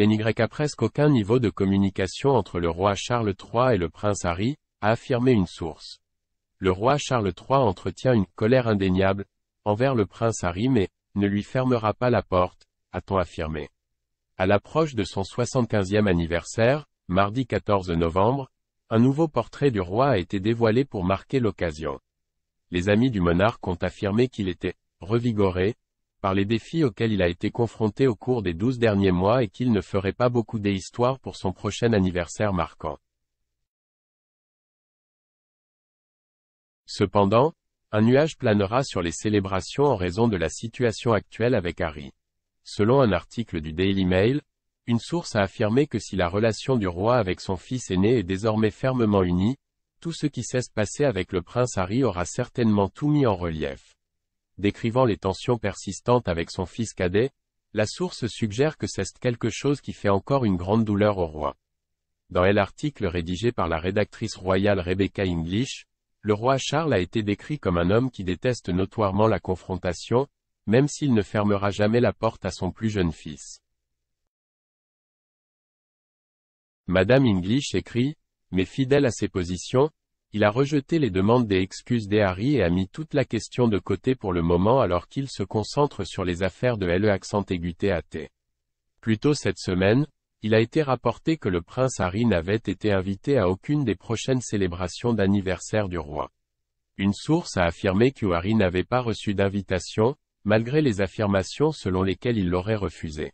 il n'y a presque aucun niveau de communication entre le roi Charles III et le prince Harry, a affirmé une source. Le roi Charles III entretient une colère indéniable, envers le prince Harry mais, ne lui fermera pas la porte, a-t-on affirmé. À l'approche de son 75e anniversaire, mardi 14 novembre, un nouveau portrait du roi a été dévoilé pour marquer l'occasion. Les amis du monarque ont affirmé qu'il était « revigoré », par les défis auxquels il a été confronté au cours des douze derniers mois et qu'il ne ferait pas beaucoup d'histoires pour son prochain anniversaire marquant. Cependant, un nuage planera sur les célébrations en raison de la situation actuelle avec Harry. Selon un article du Daily Mail, une source a affirmé que si la relation du roi avec son fils aîné est désormais fermement unie, tout ce qui s'est passé avec le prince Harry aura certainement tout mis en relief décrivant les tensions persistantes avec son fils cadet, la source suggère que c'est quelque chose qui fait encore une grande douleur au roi. Dans l'article rédigé par la rédactrice royale Rebecca English, le roi Charles a été décrit comme un homme qui déteste notoirement la confrontation, même s'il ne fermera jamais la porte à son plus jeune fils. Madame English écrit, mais fidèle à ses positions, il a rejeté les demandes des excuses et a mis toute la question de côté pour le moment alors qu'il se concentre sur les affaires de LE accent aigu at Plus tôt cette semaine, il a été rapporté que le prince Harry n'avait été invité à aucune des prochaines célébrations d'anniversaire du roi. Une source a affirmé que Harry n'avait pas reçu d'invitation, malgré les affirmations selon lesquelles il l'aurait refusé.